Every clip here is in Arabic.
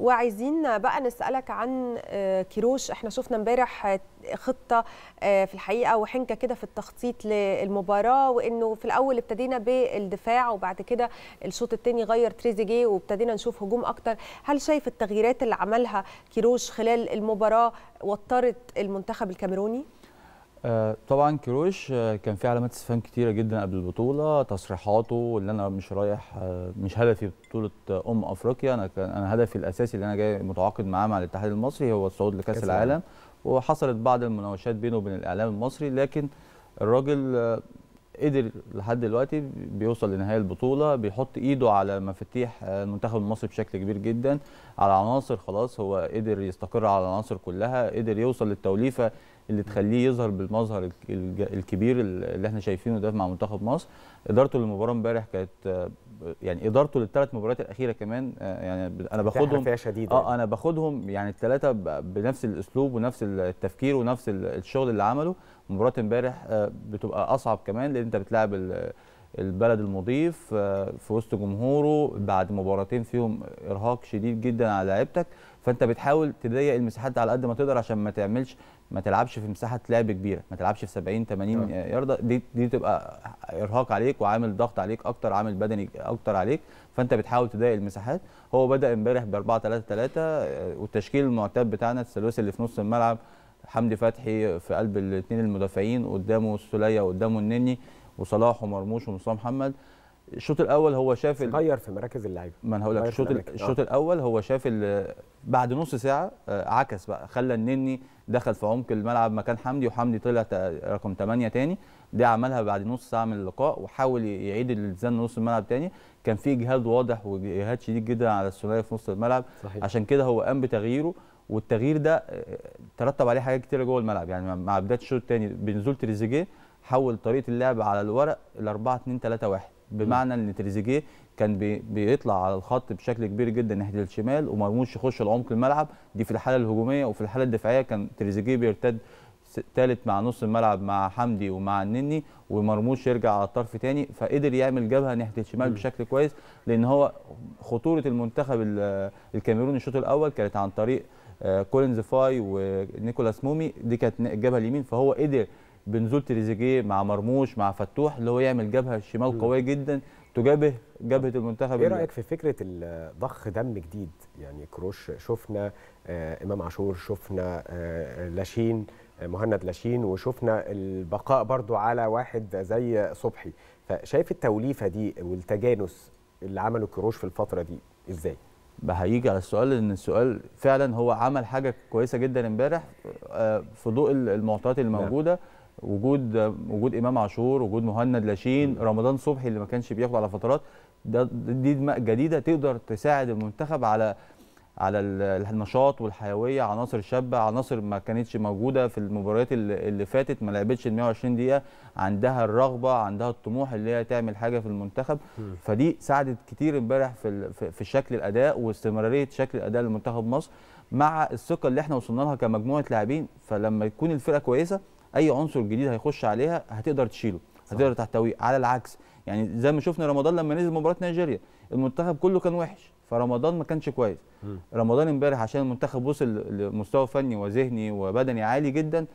وعايزين بقى نسالك عن آه، كيروش احنا شفنا امبارح آه، خطه آه، في الحقيقه وحنكه كده في التخطيط للمباراه وانه في الاول ابتدينا بالدفاع وبعد كده الشوط الثاني غير تريزيجيه وابتدينا نشوف هجوم اكتر هل شايف التغييرات اللي عملها كيروش خلال المباراه وترت المنتخب الكاميروني آه، طبعا كروش آه، كان في علامات استفهام كتيره جدا قبل البطوله تصريحاته ان انا مش رايح آه، مش هدفي بطوله ام افريقيا انا كان انا هدفي الاساسي اللي انا جاي متعاقد معاه مع الاتحاد المصري هو الصعود لكاس العالم وحصلت بعض المناوشات بينه وبين الاعلام المصري لكن الراجل قدر لحد دلوقتي بيوصل لنهايه البطوله بيحط ايده على مفاتيح المنتخب المصري بشكل كبير جدا على عناصر خلاص هو قدر يستقر على العناصر كلها قدر يوصل للتوليفه اللي تخليه يظهر بالمظهر الكبير اللي احنا شايفينه ده مع منتخب مصر ادارته للمباراه امبارح كانت يعني ادارته للثلاث مباريات الاخيره كمان آه، يعني انا باخدهم اه انا باخدهم يعني الثلاثه بنفس الاسلوب ونفس التفكير ونفس الشغل اللي عمله مباراه امبارح آه، بتبقى اصعب كمان لان انت بتلاعب البلد المضيف آه، في وسط جمهوره بعد مباراتين فيهم ارهاق شديد جدا على لعيبتك فانت بتحاول تضيق المساحات على قد ما تقدر عشان ما تعملش ما تلعبش في مساحه لعب كبيره ما تلعبش في 70 80 اه. يارده دي دي تبقى ارهاق عليك وعامل ضغط عليك اكتر عامل بدني اكتر عليك فانت بتحاول تضيق المساحات هو بدا امبارح ب 4 3 3 والتشكيل المعتاد بتاعنا الثلاثي اللي في نص الملعب حمدي فتحي في قلب الاثنين المدافعين قدامه السوليه وقدامه النني وصلاح ومرموش ومصطفى محمد الشوط الاول هو شاف غير في مراكز اللعيبه ما انا هقول لك الشوط الشوط آه. الاول هو شاف بعد نص ساعه آه، عكس بقى خلى النني دخل في عمق الملعب مكان حمدي وحمدي طلع رقم 8 تاني ده عملها بعد نص ساعه من اللقاء وحاول يعيد الزن نص الملعب تاني كان في اجهاد واضح واجهاد شديد جدا على الثنائي في نص الملعب صحيح. عشان كده هو قام بتغييره والتغيير ده آه، ترتب عليه حاجات كتير جوه الملعب يعني مع بدايه الشوط الثاني بنزول تريزيجيه حول طريقه اللعب على الورق ل 4 2 3 1 بمعنى ان تريزيجيه كان بي بيطلع على الخط بشكل كبير جدا ناحيه الشمال ومرموش يخش لعمق الملعب دي في الحاله الهجوميه وفي الحاله الدفاعيه كان تريزيجيه بيرتد ثالث مع نص الملعب مع حمدي ومع النني ومرموش يرجع على الطرف تاني فقدر يعمل جبهه ناحيه الشمال بشكل كويس لان هو خطوره المنتخب الكاميروني الشوط الاول كانت عن طريق آه، كولينز فاي ونيكولاس مومي دي كانت الجبهه اليمين فهو قدر بنزول تريزيجيه مع مرموش مع فتوح اللي هو يعمل جبهه شمال قويه جدا تجابه جبهه المنتخب ايه رايك في فكره الضخ دم جديد يعني كروش شفنا آه امام عاشور شفنا آه لاشين آه، مهند لاشين وشفنا البقاء برضو على واحد زي صبحي فشايف التوليفه دي والتجانس اللي عمله كروش في الفتره دي ازاي هيجي على السؤال ان السؤال فعلا هو عمل حاجه كويسه جدا امبارح آه، في ضوء المعطيات الموجوده نعم. وجود وجود امام عاشور وجود مهند لاشين رمضان صبحي اللي ما كانش بياخد على فترات ده دي جديده تقدر تساعد المنتخب على على النشاط والحيويه عناصر شابه عناصر ما كانتش موجوده في المباريات اللي فاتت ما لعبتش ال 120 دقيقه عندها الرغبه عندها الطموح اللي هي تعمل حاجه في المنتخب فدي ساعدت كتير امبارح في في شكل الاداء واستمراريه شكل الاداء لمنتخب مصر مع الثقه اللي احنا وصلنا لها كمجموعه لاعبين فلما تكون الفرقه كويسه اي عنصر جديد هيخش عليها هتقدر تشيله هتقدر تحتويه على العكس يعني زي ما شفنا رمضان لما نزل مباراه نيجيريا المنتخب كله كان وحش فرمضان ما كانش كويس م. رمضان امبارح عشان المنتخب وصل لمستوى فني وذهني وبدني عالي جدا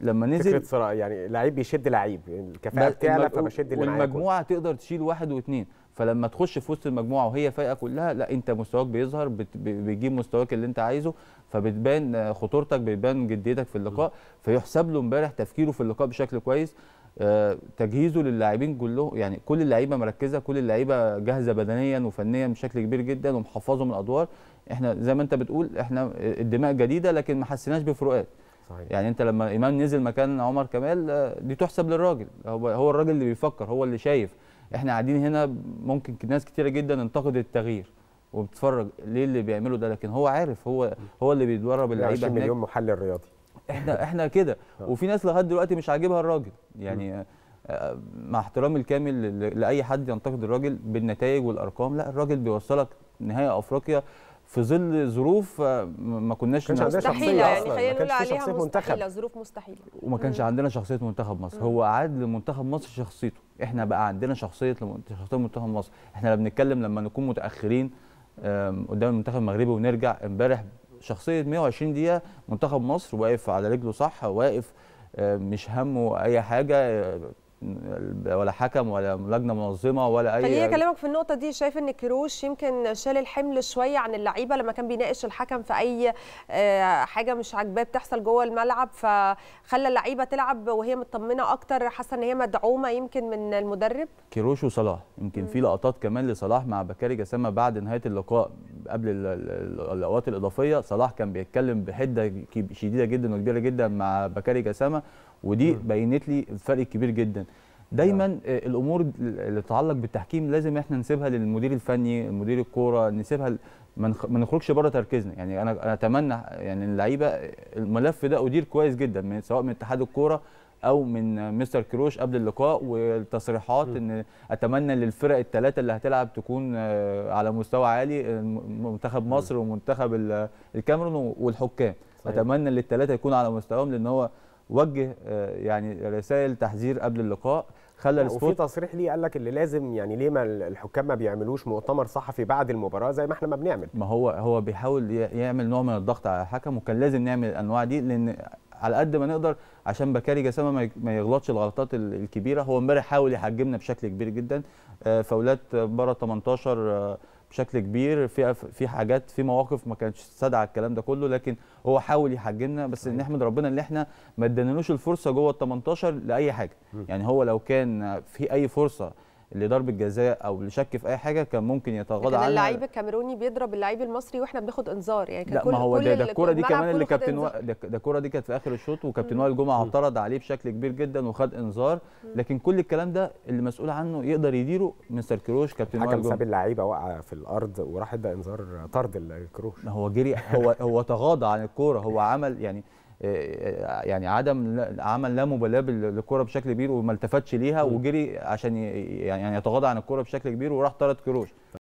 لما نزل فكره صراع يعني لعيب بيشد لعيب يعني الكفاءه بتعلى فبشد اللعيب والمجموعه تقدر تشيل واحد واثنين فلما تخش في وسط المجموعه وهي فايقه كلها لا انت مستواك بيظهر بتجيب مستواك اللي انت عايزه فبتبان آه، خطورتك بتبان جديتك في اللقاء فيحسب له امبارح تفكيره في اللقاء بشكل كويس آه، تجهيزه للاعبين كلهم يعني كل اللعيبه مركزه كل اللعيبه جاهزه بدنيا وفنيا بشكل كبير جدا ومحفظه من الادوار احنا زي ما انت بتقول احنا آه، الدماء جديده لكن ما حسيناش بفروقات صحيح. يعني انت لما امام نزل مكان عمر كمال دي تحسب للراجل هو هو الراجل اللي بيفكر هو اللي شايف احنا قاعدين هنا ممكن ناس كتيره جدا انتقدت التغيير وبتتفرج ليه اللي بيعمله ده لكن هو عارف هو هو اللي بيدرب يعني اللعيبه 20 مليون محلل رياضي احنا احنا كده آه. وفي ناس لغايه دلوقتي مش عاجبها الراجل يعني آه، مع احترامي الكامل لاي حد ينتقد الراجل بالنتائج والارقام لا الراجل بيوصلك نهائي افريقيا في ظل ظروف آه، ما كناش مستحيله يعني خلينا نقول عليها مستحيله ظروف مستحيله وما كانش عندنا شخصيه منتخب مصر مم. هو عاد لمنتخب مصر شخصيته احنا بقى عندنا شخصيه شخصيه منتخب مصر احنا لما بنتكلم لما نكون متاخرين قدام المنتخب المغربي ونرجع امبارح شخصيه 120 دقيقه منتخب مصر واقف على رجله صح واقف مش همه اي حاجه آه، ولا حكم ولا لجنه منظمه ولا اي خليني اكلمك في النقطه دي شايف ان كيروش يمكن شال الحمل شويه عن اللعيبه لما كان بيناقش الحكم في اي آه، حاجه مش عاجباه بتحصل جوه الملعب فخلى اللعيبه تلعب وهي مطمنه اكتر حاسه ان هي مدعومه يمكن من المدرب كيروش وصلاح يمكن في لقطات كمان لصلاح مع بكاري جسامه بعد نهايه اللقاء قبل الاوقات الاضافيه صلاح كان بيتكلم بحده شديده جدا وكبيره جدا مع بكاري جسامه ودي بينت لي الفرق الكبير جدا دايما نعم. آه، الامور اللي تتعلق بالتحكيم لازم احنا نسيبها للمدير الفني مدير الكوره نسيبها ما نخرجش بره تركيزنا يعني انا اتمنى يعني اللعيبه الملف ده ادير كويس جدا من سواء من اتحاد الكوره او من مستر كروش قبل اللقاء والتصريحات ان اتمنى للفرق الثلاثه اللي هتلعب تكون آه، على مستوى عالي آه، منتخب مصر ومنتخب الكاميرون والحكام صحيح. اتمنى للثلاثه يكون على مستواهم لان هو وجه آه، يعني رسائل تحذير قبل اللقاء خلى وفي تصريح ليه قال لك اللي لازم يعني ليه ما الحكام ما بيعملوش مؤتمر صحفي بعد المباراه زي ما احنا ما بنعمل ما هو هو بيحاول يعمل نوع من الضغط على الحكم وكان لازم نعمل الانواع دي لان على قد ما نقدر عشان بكاري جسامه ما يغلطش الغلطات الكبيره هو امبارح حاول يحجمنا بشكل كبير جدا آه، فاولات بره 18 آه، بشكل كبير في في حاجات في مواقف ما كانتش تستدعى الكلام ده كله لكن هو حاول يحجمنا بس نحمد ربنا ان احنا ما ادينالوش الفرصه جوه ال 18 لاي حاجه يعني هو لو كان في اي فرصه لضرب الجزاء او لشك في اي حاجه كان ممكن يتغاضى عنها اللعيب الكاميروني بيضرب اللعيب المصري واحنا بناخد انذار يعني كان لا كل ما هو ده الكوره دي كمان اللي كابتن و... ده الكوره دي كانت في اخر الشوط وكابتن وائل جمعه اعترض عليه بشكل كبير جدا وخد انذار لكن كل الكلام ده اللي مسؤول عنه يقدر يديره مستر كروش كابتن وائل جمعه حكم ساب اللعيبه واقعه في الارض وراح ادى انذار طرد الكروش ما هو جري هو هو تغاضى عن الكوره هو عمل يعني يعني عدم عمل لا مبالاه بالكره بشكل كبير وما التفتش ليها وجري عشان يعني يتغاضى عن الكره بشكل كبير وراح طرد كروش